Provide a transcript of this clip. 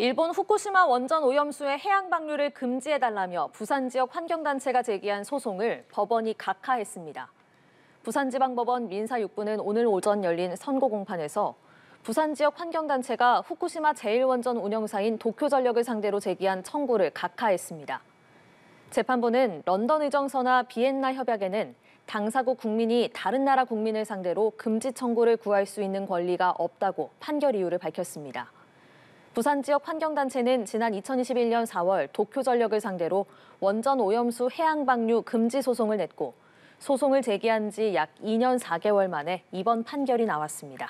일본 후쿠시마 원전 오염수의 해양 방류를 금지해달라며 부산 지역 환경단체가 제기한 소송을 법원이 각하했습니다. 부산지방법원 민사 6부는 오늘 오전 열린 선고 공판에서 부산 지역 환경단체가 후쿠시마 제1원전 운영사인 도쿄전력을 상대로 제기한 청구를 각하했습니다. 재판부는 런던 의정서나 비엔나 협약에는 당사국 국민이 다른 나라 국민을 상대로 금지 청구를 구할 수 있는 권리가 없다고 판결 이유를 밝혔습니다. 부산 지역 환경단체는 지난 2021년 4월 도쿄전력을 상대로 원전 오염수 해양 방류 금지 소송을 냈고 소송을 제기한 지 약 2년 4개월 만에 이번 판결이 나왔습니다.